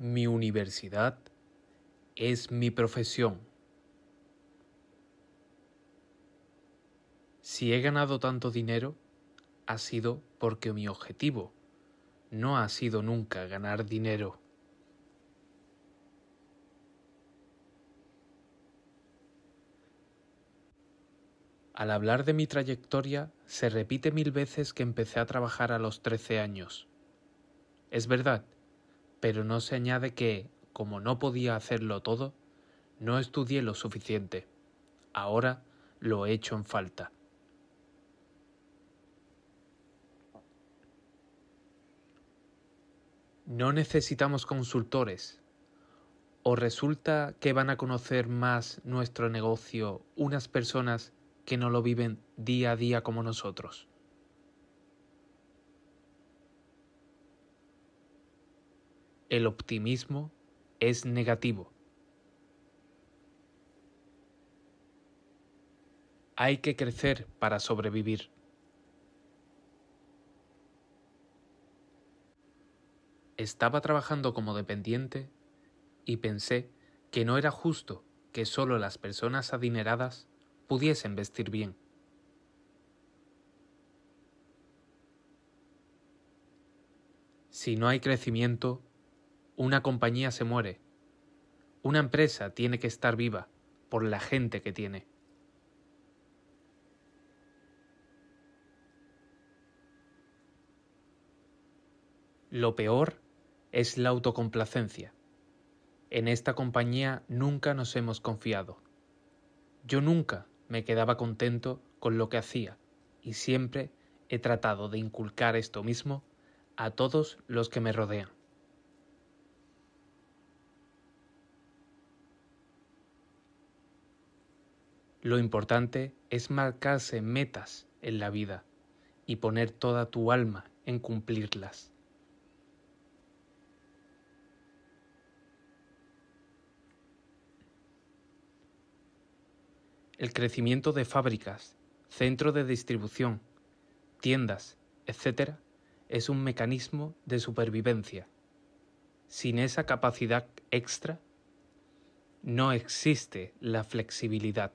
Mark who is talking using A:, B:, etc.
A: mi universidad es mi profesión. Si he ganado tanto dinero, ha sido porque mi objetivo no ha sido nunca ganar dinero. Al hablar de mi trayectoria, se repite mil veces que empecé a trabajar a los 13 años. Es verdad, pero no se añade que, como no podía hacerlo todo, no estudié lo suficiente. Ahora lo he hecho en falta. No necesitamos consultores. ¿O resulta que van a conocer más nuestro negocio unas personas que no lo viven día a día como nosotros? El optimismo es negativo. Hay que crecer para sobrevivir. Estaba trabajando como dependiente y pensé que no era justo que solo las personas adineradas pudiesen vestir bien. Si no hay crecimiento, una compañía se muere. Una empresa tiene que estar viva por la gente que tiene. Lo peor es la autocomplacencia. En esta compañía nunca nos hemos confiado. Yo nunca me quedaba contento con lo que hacía y siempre he tratado de inculcar esto mismo a todos los que me rodean. Lo importante es marcarse metas en la vida y poner toda tu alma en cumplirlas. El crecimiento de fábricas, centros de distribución, tiendas, etc., es un mecanismo de supervivencia. Sin esa capacidad extra, no existe la flexibilidad.